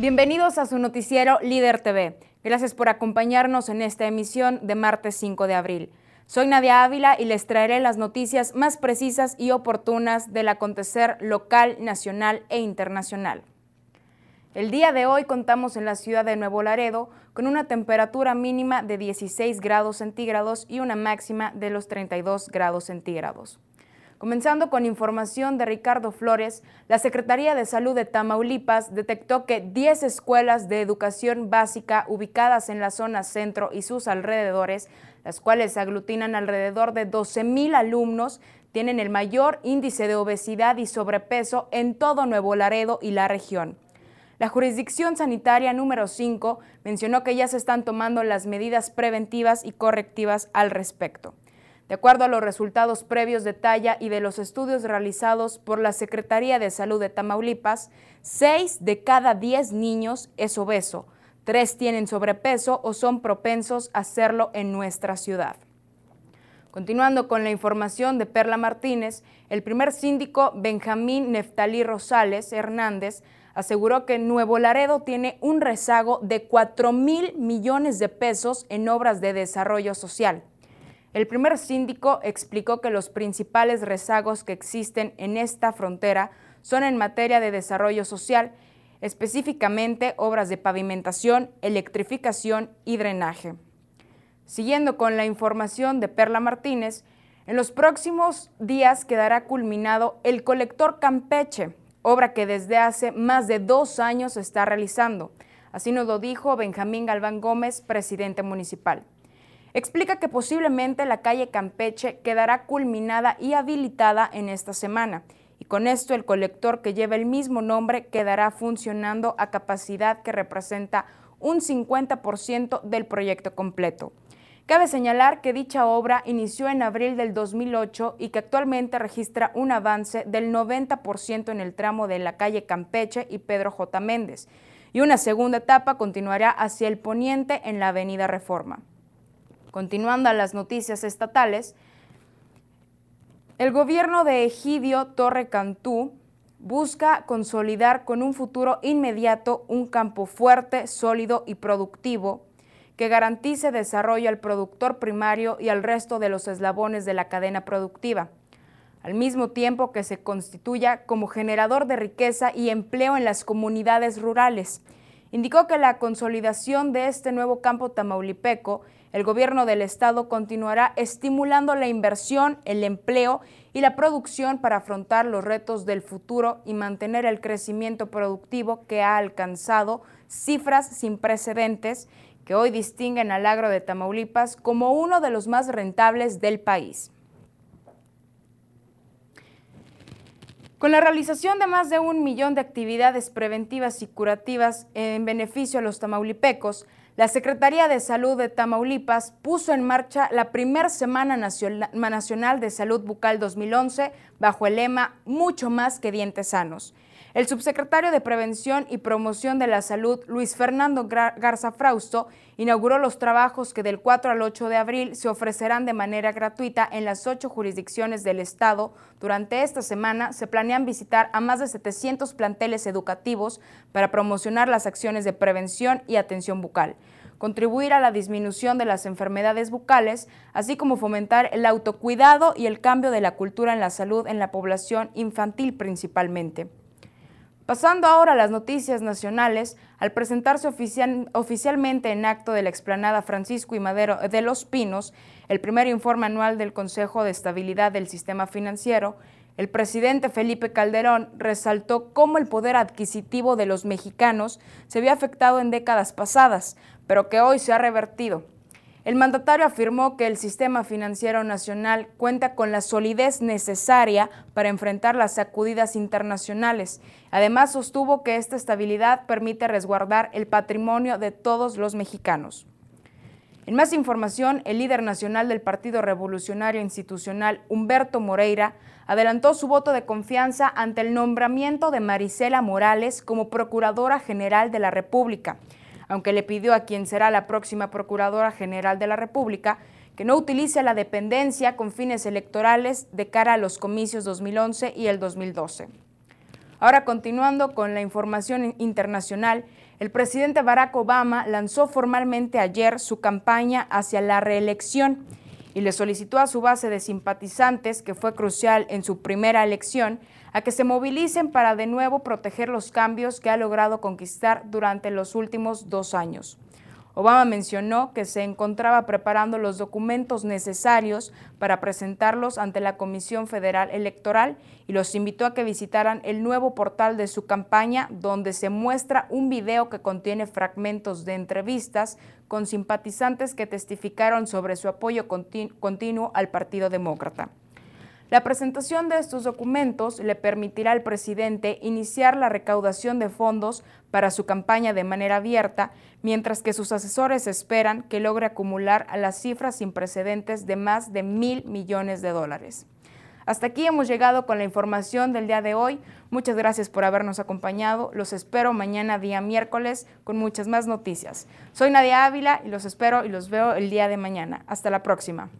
Bienvenidos a su noticiero Líder TV. Gracias por acompañarnos en esta emisión de martes 5 de abril. Soy Nadia Ávila y les traeré las noticias más precisas y oportunas del acontecer local, nacional e internacional. El día de hoy contamos en la ciudad de Nuevo Laredo con una temperatura mínima de 16 grados centígrados y una máxima de los 32 grados centígrados. Comenzando con información de Ricardo Flores, la Secretaría de Salud de Tamaulipas detectó que 10 escuelas de educación básica ubicadas en la zona centro y sus alrededores, las cuales aglutinan alrededor de 12.000 alumnos, tienen el mayor índice de obesidad y sobrepeso en todo Nuevo Laredo y la región. La jurisdicción sanitaria número 5 mencionó que ya se están tomando las medidas preventivas y correctivas al respecto. De acuerdo a los resultados previos de talla y de los estudios realizados por la Secretaría de Salud de Tamaulipas, 6 de cada 10 niños es obeso, 3 tienen sobrepeso o son propensos a hacerlo en nuestra ciudad. Continuando con la información de Perla Martínez, el primer síndico Benjamín Neftalí Rosales Hernández aseguró que Nuevo Laredo tiene un rezago de 4 mil millones de pesos en obras de desarrollo social. El primer síndico explicó que los principales rezagos que existen en esta frontera son en materia de desarrollo social, específicamente obras de pavimentación, electrificación y drenaje. Siguiendo con la información de Perla Martínez, en los próximos días quedará culminado el colector Campeche, obra que desde hace más de dos años se está realizando. Así nos lo dijo Benjamín Galván Gómez, presidente municipal explica que posiblemente la calle Campeche quedará culminada y habilitada en esta semana y con esto el colector que lleva el mismo nombre quedará funcionando a capacidad que representa un 50% del proyecto completo. Cabe señalar que dicha obra inició en abril del 2008 y que actualmente registra un avance del 90% en el tramo de la calle Campeche y Pedro J. Méndez, y una segunda etapa continuará hacia el poniente en la avenida Reforma. Continuando a las noticias estatales, el gobierno de Egidio Torre Cantú busca consolidar con un futuro inmediato un campo fuerte, sólido y productivo que garantice desarrollo al productor primario y al resto de los eslabones de la cadena productiva, al mismo tiempo que se constituya como generador de riqueza y empleo en las comunidades rurales. Indicó que la consolidación de este nuevo campo tamaulipeco el gobierno del estado continuará estimulando la inversión, el empleo y la producción para afrontar los retos del futuro y mantener el crecimiento productivo que ha alcanzado cifras sin precedentes que hoy distinguen al agro de Tamaulipas como uno de los más rentables del país. Con la realización de más de un millón de actividades preventivas y curativas en beneficio a los tamaulipecos, la Secretaría de Salud de Tamaulipas puso en marcha la primera Semana Nacional de Salud Bucal 2011 bajo el lema Mucho más que dientes sanos. El subsecretario de Prevención y Promoción de la Salud, Luis Fernando Garza Frausto, inauguró los trabajos que del 4 al 8 de abril se ofrecerán de manera gratuita en las ocho jurisdicciones del Estado. Durante esta semana se planean visitar a más de 700 planteles educativos para promocionar las acciones de prevención y atención bucal contribuir a la disminución de las enfermedades bucales, así como fomentar el autocuidado y el cambio de la cultura en la salud en la población infantil principalmente. Pasando ahora a las noticias nacionales, al presentarse oficialmente en acto de la explanada Francisco y Madero eh, de Los Pinos, el primer informe anual del Consejo de Estabilidad del Sistema Financiero, el presidente Felipe Calderón resaltó cómo el poder adquisitivo de los mexicanos se había afectado en décadas pasadas, pero que hoy se ha revertido el mandatario afirmó que el sistema financiero nacional cuenta con la solidez necesaria para enfrentar las sacudidas internacionales. Además, sostuvo que esta estabilidad permite resguardar el patrimonio de todos los mexicanos. En más información, el líder nacional del Partido Revolucionario Institucional, Humberto Moreira, adelantó su voto de confianza ante el nombramiento de Marisela Morales como Procuradora General de la República aunque le pidió a quien será la próxima Procuradora General de la República que no utilice la dependencia con fines electorales de cara a los comicios 2011 y el 2012. Ahora continuando con la información internacional, el presidente Barack Obama lanzó formalmente ayer su campaña hacia la reelección y le solicitó a su base de simpatizantes, que fue crucial en su primera elección, a que se movilicen para de nuevo proteger los cambios que ha logrado conquistar durante los últimos dos años. Obama mencionó que se encontraba preparando los documentos necesarios para presentarlos ante la Comisión Federal Electoral y los invitó a que visitaran el nuevo portal de su campaña donde se muestra un video que contiene fragmentos de entrevistas con simpatizantes que testificaron sobre su apoyo continuo al Partido Demócrata. La presentación de estos documentos le permitirá al presidente iniciar la recaudación de fondos para su campaña de manera abierta, mientras que sus asesores esperan que logre acumular a las cifras sin precedentes de más de mil millones de dólares. Hasta aquí hemos llegado con la información del día de hoy. Muchas gracias por habernos acompañado. Los espero mañana día miércoles con muchas más noticias. Soy Nadia Ávila y los espero y los veo el día de mañana. Hasta la próxima.